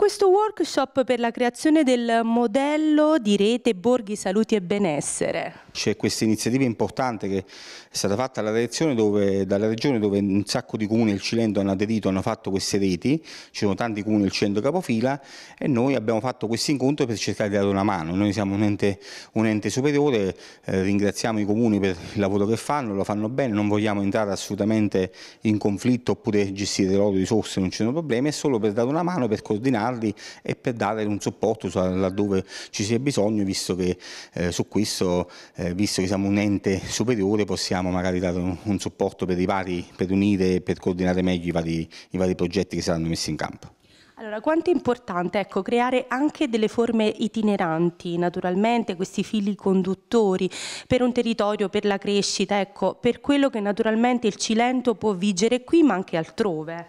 questo workshop per la creazione del modello di rete Borghi Saluti e Benessere c'è questa iniziativa importante che è stata fatta dove, dalla regione dove un sacco di comuni del Cilento hanno aderito, hanno fatto queste reti, ci sono tanti comuni del Cilento capofila e noi abbiamo fatto questo incontro per cercare di dare una mano, noi siamo un ente, un ente superiore, eh, ringraziamo i comuni per il lavoro che fanno, lo fanno bene, non vogliamo entrare assolutamente in conflitto oppure gestire le loro risorse, non ci sono problemi, è solo per dare una mano, per coordinarli e per dare un supporto laddove ci sia bisogno, visto che eh, su questo eh, eh, visto che siamo un ente superiore possiamo magari dare un, un supporto per, vari, per, unire e per coordinare meglio i vari, i vari progetti che saranno messi in campo. Allora, quanto è importante ecco, creare anche delle forme itineranti, naturalmente, questi fili conduttori per un territorio, per la crescita, ecco, per quello che naturalmente il Cilento può vigere qui ma anche altrove.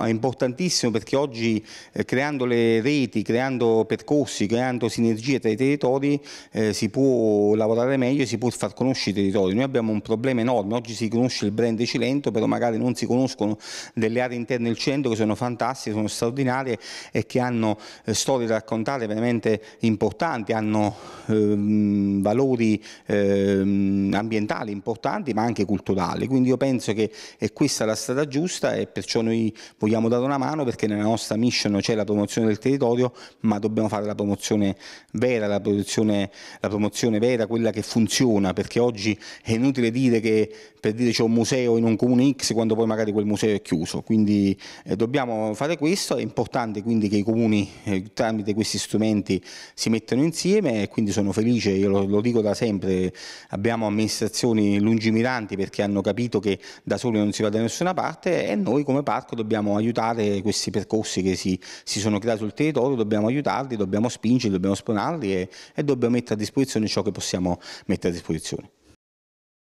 Ah, è importantissimo perché oggi eh, creando le reti, creando percorsi, creando sinergie tra i territori eh, si può lavorare meglio e si può far conoscere i territori. Noi abbiamo un problema enorme, oggi si conosce il brand Cilento, però magari non si conoscono delle aree interne del centro che sono fantastiche, sono straordinarie e che hanno eh, storie da raccontare veramente importanti, hanno ehm, valori ehm, ambientali importanti ma anche culturali. Quindi io penso che è questa la strada giusta e perciò noi vogliamo vogliamo dare una mano perché nella nostra mission c'è la promozione del territorio, ma dobbiamo fare la promozione vera, la promozione, la promozione vera, quella che funziona, perché oggi è inutile dire che per dire c'è un museo in un comune X quando poi magari quel museo è chiuso, quindi eh, dobbiamo fare questo, è importante quindi che i comuni eh, tramite questi strumenti si mettano insieme e quindi sono felice, io lo, lo dico da sempre, abbiamo amministrazioni lungimiranti perché hanno capito che da soli non si va da nessuna parte e noi come parco dobbiamo aiutare questi percorsi che si, si, sono creati sul territorio, dobbiamo aiutarli, dobbiamo spingerli, dobbiamo sponarli e, e dobbiamo mettere a disposizione ciò che possiamo mettere a disposizione.